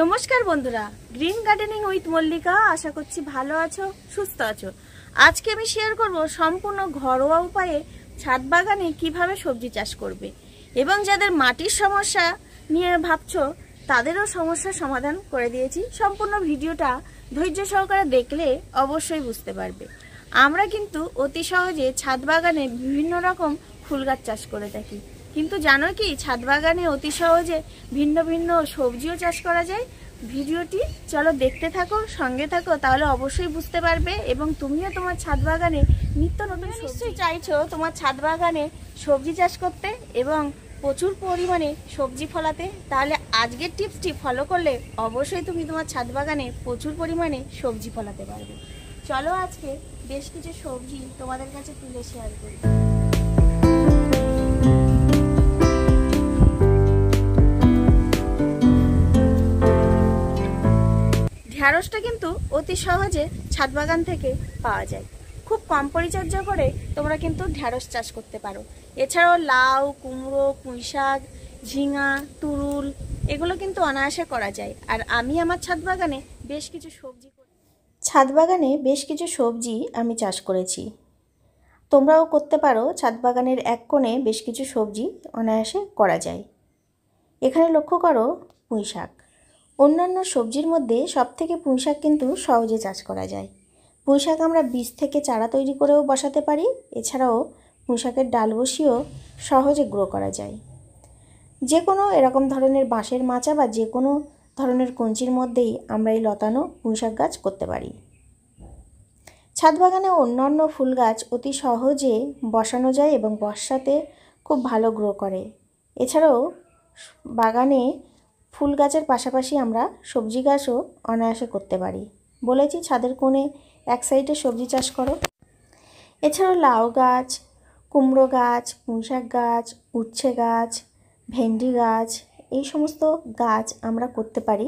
নমস্কার বন্ধুরা green gardening with Mallika আশা করছি ভালো আছো সুস্থ আছো আজকে আমি শেয়ার করব সম্পূর্ণ ঘরোয়া উপায়ে ছাদ বাগানে কিভাবে সবজি চাষ করবে এবং যাদের মাটির সমস্যা নিয়ে ভাবছো তাদেরও সমস্যা সমাধান করে দিয়েছি সম্পূর্ণ ভিডিওটা ধৈর্য সহকারে দেখলে অবশ্যই বুঝতে পারবে আমরা কিন্তু অতি সহজে ছাদ বাগানে বিভিন্ন রকম ফুল গাছ চাষ করে থাকি কিন্তু জানো কি ছাদ বাগানে অতি সহজে ভিন্ন ভিন্ন সবজিও চাষ করা যায় ভিডিওটি চলো দেখতে থাকো সঙ্গে থাকো তাহলে অবশ্যই বুঝতে পারবে এবং তুমিও তোমার ছাদ বাগানে নিত্য নতুন নিশ্চয়ই চাইছো তোমার ছাদ বাগানে সবজি চাষ করতে এবং প্রচুর পরিমাণে সবজি ফলাতে তাহলে আজকের টিপসটি ফলো করলে অবশ্যই তুমি তোমার ছাদ বাগানে প্রচুর পরিমাণে সবজি ফলাতে পারবে চলো আজকে বেশ কিছু সবজি তোমাদের কাছে তুলে শেয়ার করি ঢ্যাঁড়সটা কিন্তু অতি সহজে ছাদ বাগান থেকে পাওয়া যায় খুব কম পরিচর্যা করে তোমরা কিন্তু ঢ্যাঁড়স চাষ করতে পারো এছাড়াও লাউ কুমড়ো পুঁই শাক ঝিঙা তুরুল এগুলো কিন্তু অনায়াসে করা যায় আর আমি আমার ছাদ বাগানে বেশ কিছু সবজি ছাদ বাগানে বেশ কিছু সবজি আমি চাষ করেছি তোমরাও করতে পারো ছাদ বাগানের এক কোণে বেশ কিছু সবজি অনায়াসে করা যায় এখানে লক্ষ্য করো পুঁই শাক অন্যান্য সবজির মধ্যে সব থেকে পুঁইশাক কিন্তু সহজে চাষ করা যায় পুঁইশাক আমরা বীজ থেকে চারা তৈরি করেও বসাতে পারি এছাড়াও পুঁইশাকের ডাল বসিয়েও সহজে গ্রো করা যায় যে কোনো এরকম ধরনের বাঁশের মাচা বা যে কোনো ধরনের কঞ্চির মধ্যেই আমরা এই লতানো পুঁইশাক গাছ করতে পারি ছাদ বাগানে অন্যান্য ফুল গাছ অতি সহজে বসানো যায় এবং বর্ষাতে খুব ভালো গ্রো করে এছাড়াও বাগানে ফুল গাছের পাশাপাশি আমরা সবজি গাছও অনায়াসে করতে পারি বলেছি ছাদের কোণে এক সাইডে সবজি চাষ করো এছাড়াও লাউ গাছ কুমড়ো গাছ পুঁশাক গাছ উচ্ছে গাছ ভেন্ডি গাছ এই সমস্ত গাছ আমরা করতে পারি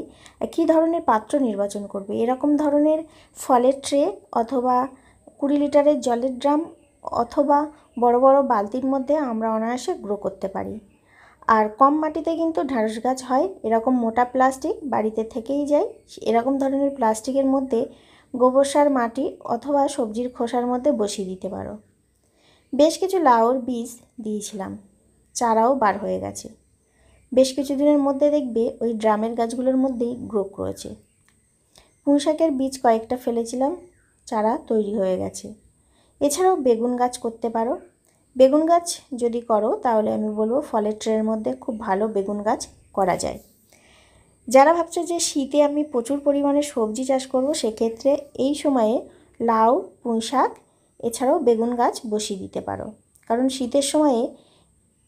কী ধরনের পাত্র নির্বাচন করবে এরকম ধরনের ফলের ট্রে অথবা কুড়ি লিটারের জলের ড্রাম অথবা বড় বড় বালতির মধ্যে আমরা অনায়াসে গ্রো করতে পারি আর কম মাটিতে কিন্তু ঢ্যাঁড়স গাছ হয় এরকম মোটা প্লাস্টিক বাড়িতে থেকেই যায় এরকম ধরনের প্লাস্টিকের মধ্যে গোবর সার মাটি অথবা সবজির খোসার মধ্যে বসিয়ে দিতে পারো বেশ কিছু লাউর বীজ দিয়েছিলাম চারাও বার হয়ে গেছে বেশ কিছু দিনের মধ্যে দেখবে ওই ড্রামের গাছগুলোর মধ্যেই গ্রো করেছে পুঁইশাকের বীজ কয়েকটা ফেলেছিলাম চারা তৈরি হয়ে গেছে এছাড়াও বেগুন গাছ করতে পারো বেগুন গাছ যদি করো তাহলে আমি বলবো ফলের ট্রের মধ্যে খুব ভালো বেগুন গাছ করা যায় যারা ভাবছো যে শীতে আমি প্রচুর পরিমাণে সবজি চাষ করব সেক্ষেত্রে এই সময়ে লাউ পুঁই শাক এছাড়াও বেগুন গাছ বসিয়ে দিতে পারো কারণ শীতের সময়ে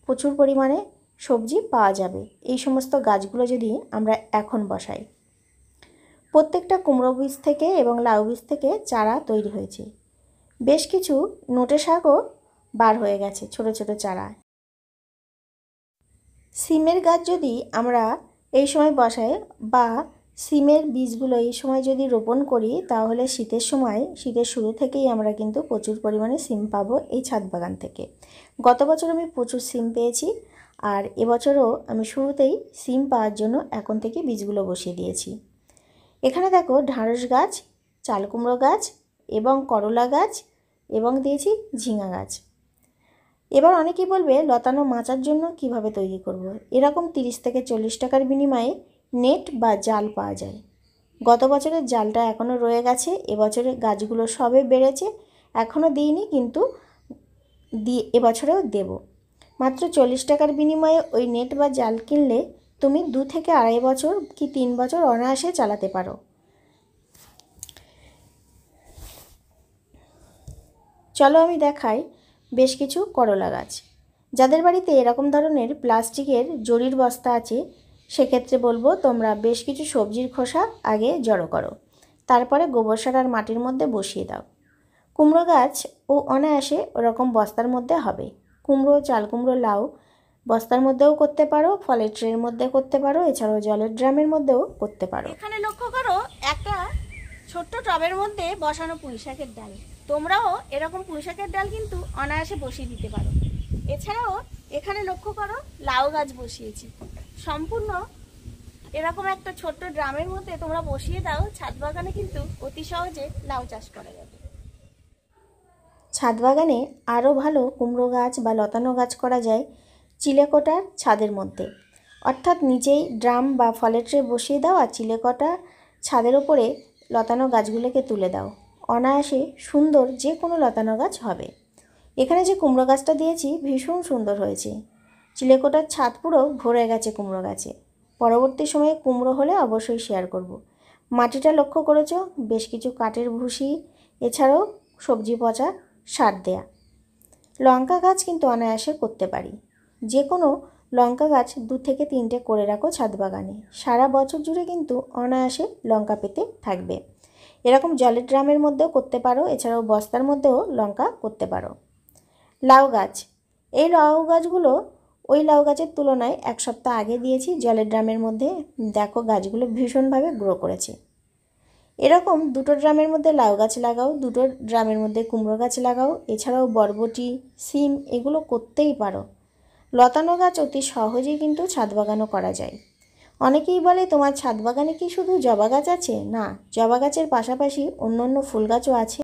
প্রচুর পরিমাণে সবজি পাওয়া যাবে এই সমস্ত গাছগুলো যদি আমরা এখন বসাই প্রত্যেকটা কুমড়ো বীজ থেকে এবং লাউ বীজ থেকে চারা তৈরি হয়েছে বেশ কিছু নোটে শাকও বার হয়ে গেছে ছোট ছোট চারা সিমের গাছ যদি আমরা এই সময় বসাই বা সিমের বীজগুলো এই সময় যদি রোপণ করি তাহলে শীতের সময় শীতের শুরু থেকেই আমরা কিন্তু প্রচুর পরিমাণে সিম পাবো এই ছাদ বাগান থেকে গত বছর আমি প্রচুর সিম পেয়েছি আর এবছরও আমি শুরুতেই সিম পাওয়ার জন্য এখন থেকে বীজগুলো বসিয়ে দিয়েছি এখানে দেখো ঢ্যাঁড়স গাছ চালকুমড়ো গাছ এবং করলা গাছ এবং দিয়েছি ঝিঙা গাছ এবার অনেকেই বলবে লতানো মাচার জন্য কিভাবে তৈরি করব। এরকম তিরিশ থেকে চল্লিশ টাকার বিনিময়ে নেট বা জাল পাওয়া যায় গত বছরের জালটা এখনও রয়ে গেছে এবছরে গাছগুলো সবে বেড়েছে এখনও দিইনি কিন্তু দিয়ে এবছরেও দেব মাত্র চল্লিশ টাকার বিনিময়ে ওই নেট বা জাল কিনলে তুমি দু থেকে আড়াই বছর কি তিন বছর অনায়াসে চালাতে পারো চলো আমি দেখাই বেশ কিছু করলা গাছ যাদের বাড়িতে এরকম ধরনের প্লাস্টিকের জরির বস্তা আছে সেক্ষেত্রে বলবো তোমরা বেশ কিছু সবজির খোসা আগে জড়ো করো তারপরে গোবর সার আর মাটির মধ্যে বসিয়ে দাও কুমড়ো গাছ ও অনায়াসে ওরকম বস্তার মধ্যে হবে কুমড়ো চাল কুমড়ো লাউ বস্তার মধ্যেও করতে পারো ফলের ট্রের মধ্যে করতে পারো এছাড়াও জলের ড্রামের মধ্যেও করতে পারো এখানে লক্ষ্য করো একটা ছোট্ট টবের মধ্যে বসানো পুঁই শাকের ডাল তোমরাও এরকম পুঁইশাকের ডাল কিন্তু অনায়াসে বসিয়ে দিতে পারো এছাড়াও এখানে লক্ষ্য করো লাউ গাছ বসিয়েছি সম্পূর্ণ এরকম একটা ছোট্ট ড্রামের মধ্যে তোমরা বসিয়ে দাও ছাদ বাগানে কিন্তু অতি সহজে লাউ চাষ করা যাবে ছাদ বাগানে আরও ভালো কুমড়ো গাছ বা লতানো গাছ করা যায় চিলেকোটার ছাদের মধ্যে অর্থাৎ নিজেই ড্রাম বা ফলের ট্রে বসিয়ে দাও আর চিলেকোটা ছাদের ওপরে লতানো গাছগুলোকে তুলে দাও অনায়াসে সুন্দর যে কোনো লতানো গাছ হবে এখানে যে কুমড়ো গাছটা দিয়েছি ভীষণ সুন্দর হয়েছে চিলেকোটার ছাদ পুরো ভরে গেছে কুমড়ো গাছে পরবর্তী সময়ে কুমড়ো হলে অবশ্যই শেয়ার করব। মাটিটা লক্ষ্য করেছ বেশ কিছু কাঠের ভুসি এছাড়াও সবজি পচা সার দেয়া লঙ্কা গাছ কিন্তু অনায়াসে করতে পারি যে কোনো লঙ্কা গাছ দু থেকে তিনটে করে রাখো ছাদ বাগানে সারা বছর জুড়ে কিন্তু অনায়াসে লঙ্কা পেতে থাকবে এরকম জলের ড্রামের মধ্যেও করতে পারো এছাড়াও বস্তার মধ্যেও লঙ্কা করতে পারো লাউ গাছ এই লাউ গাছগুলো ওই লাউ গাছের তুলনায় এক সপ্তাহ আগে দিয়েছি জলের ড্রামের মধ্যে দেখো গাছগুলো ভীষণভাবে গ্রো করেছে এরকম দুটো ড্রামের মধ্যে লাউ গাছ লাগাও দুটো ড্রামের মধ্যে কুমড়ো গাছ লাগাও এছাড়াও বরবটি সিম এগুলো করতেই পারো লতানো গাছ অতি সহজেই কিন্তু ছাদ বাগানও করা যায় অনেকেই বলে তোমার ছাদ বাগানে কি শুধু জবা গাছ আছে না জবা গাছের পাশাপাশি অন্য অন্য ফুল গাছও আছে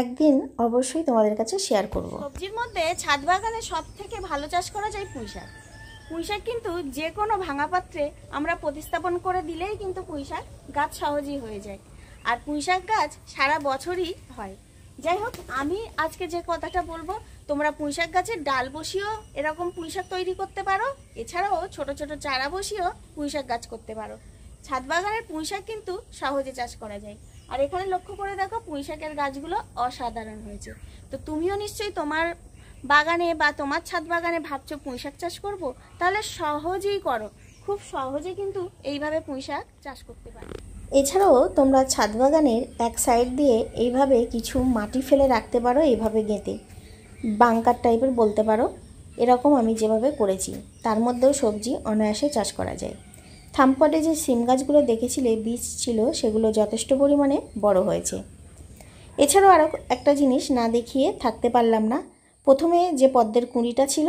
একদিন অবশ্যই তোমাদের কাছে শেয়ার করব সবজির মধ্যে ছাদ বাগানে সব থেকে ভালো চাষ করা যায় পুঁই শাক পুঁই শাক কিন্তু যে কোনো ভাঙা পাত্রে আমরা প্রতিস্থাপন করে দিলেই কিন্তু পুঁই শাক গাছ সহজেই হয়ে যায় আর পুঁই শাক গাছ সারা বছরই হয় যাই হোক আমি আজকে যে কথাটা বলবো তোমরা পুঁইশাক গাছের ডাল বসিয়েও এরকম পুঁইশাক তৈরি করতে পারো এছাড়াও ছোট ছোট চারা বসিয়েও পুঁইশাক গাছ করতে পারো ছাদ বাগানের পুঁইশাক কিন্তু সহজে চাষ করা যায় আর এখানে লক্ষ্য করে দেখো পুঁইশাকের গাছগুলো অসাধারণ হয়েছে তো তুমিও নিশ্চয়ই তোমার বাগানে বা তোমার ছাদ বাগানে ভাবছো পুঁইশাক চাষ করব তাহলে সহজেই করো খুব সহজে কিন্তু এইভাবে পুঁইশাক চাষ করতে পারো এছাড়াও তোমরা ছাদ বাগানের এক সাইড দিয়ে এইভাবে কিছু মাটি ফেলে রাখতে পারো এইভাবে গেঁথে বাংকার টাইপের বলতে পারো এরকম আমি যেভাবে করেছি তার মধ্যেও সবজি অনায়াসে চাষ করা যায় থাম্পটে যে সিম গাছগুলো দেখেছিলে বীজ ছিল সেগুলো যথেষ্ট পরিমাণে বড় হয়েছে এছাড়াও আরও একটা জিনিস না দেখিয়ে থাকতে পারলাম না প্রথমে যে পদ্মের কুঁড়িটা ছিল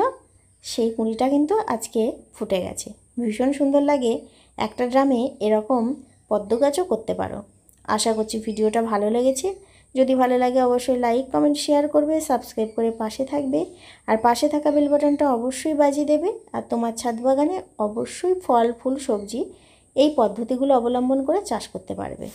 সেই কুঁড়িটা কিন্তু আজকে ফুটে গেছে ভীষণ সুন্দর লাগে একটা ড্রামে এরকম পদ্ম গাছও করতে পারো আশা করছি ভিডিওটা ভালো লেগেছে যদি ভালো লাগে অবশ্যই লাইক কমেন্ট শেয়ার করবে সাবস্ক্রাইব করে পাশে থাকবে আর পাশে থাকা বেল বাটনটা অবশ্যই বাজিয়ে দেবে আর তোমার ছাদ বাগানে অবশ্যই ফল ফুল সবজি এই পদ্ধতিগুলো অবলম্বন করে চাষ করতে পারবে